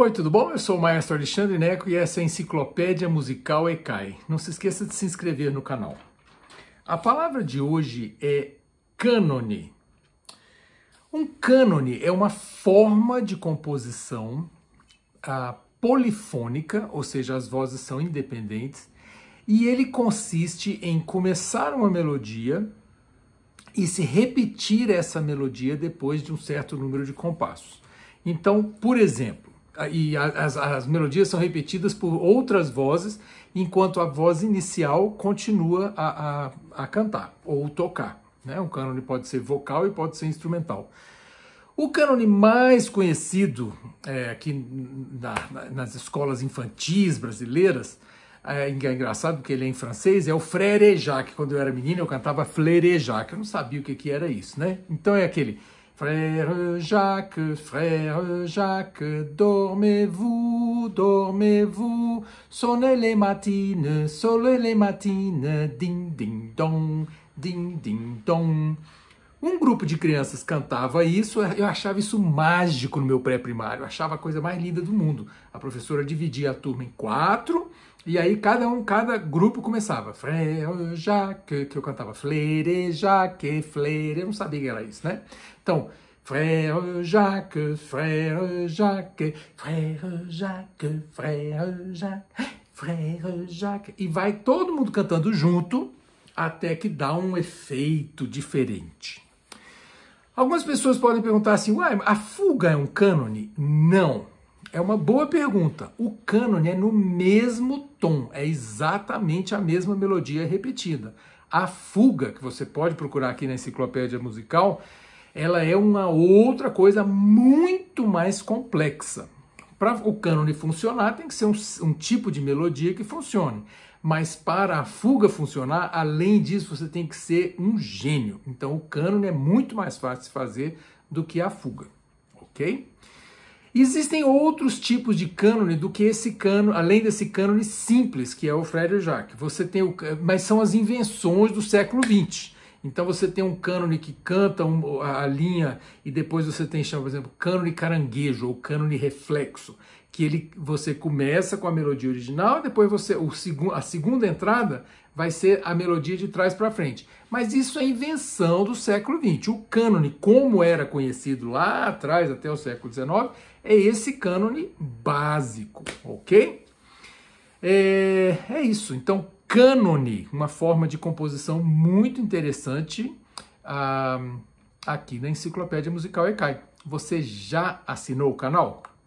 Oi, tudo bom? Eu sou o maestro Alexandre Neco e essa é a Enciclopédia Musical ECAI. É Não se esqueça de se inscrever no canal. A palavra de hoje é cânone. Um cânone é uma forma de composição ah, polifônica, ou seja, as vozes são independentes, e ele consiste em começar uma melodia e se repetir essa melodia depois de um certo número de compassos. Então, por exemplo, e as, as melodias são repetidas por outras vozes, enquanto a voz inicial continua a, a, a cantar ou tocar. Né? Um cânone pode ser vocal e pode ser instrumental. O cânone mais conhecido é, aqui na, na, nas escolas infantis brasileiras, é, é, engraçado porque ele é em francês, é o frère Quando eu era menino eu cantava flerejac. eu não sabia o que, que era isso, né? Então é aquele... Frère Jacques, frère Jacques, dormez-vous, dormez-vous, sonnez les matines, sonnez les matines, ding ding dong, ding ding dong. Um grupo de crianças cantava isso, eu achava isso mágico no meu pré-primário, achava a coisa mais linda do mundo. A professora dividia a turma em quatro, e aí cada um, cada grupo começava. Frère que, que eu cantava flereja, que fleire, eu não sabia que era isso, né? Então, Frère Jacques, frère Jacques, frère Jacques, frère Jacques, frère Jacques. E vai todo mundo cantando junto até que dá um efeito diferente. Algumas pessoas podem perguntar assim, uai, a fuga é um cânone? Não. É uma boa pergunta. O cânone é no mesmo tom, é exatamente a mesma melodia repetida. A fuga, que você pode procurar aqui na enciclopédia musical, ela é uma outra coisa muito mais complexa. Para o cânone funcionar, tem que ser um, um tipo de melodia que funcione. Mas para a fuga funcionar, além disso, você tem que ser um gênio. Então o cânone é muito mais fácil de fazer do que a fuga, ok? Existem outros tipos de cânone do que esse cânone, além desse cânone simples, que é o Frédéric Jacques. Você tem o, mas são as invenções do século XX. Então você tem um cânone que canta a linha e depois você tem, por exemplo, cânone caranguejo ou cânone reflexo, que ele, você começa com a melodia original, depois você o segu, a segunda entrada vai ser a melodia de trás para frente. Mas isso é invenção do século XX. O cânone, como era conhecido lá atrás, até o século XIX, é esse cânone básico, ok? É, é isso. Então, cânone, uma forma de composição muito interessante ah, aqui na Enciclopédia Musical Ekai. Você já assinou o canal?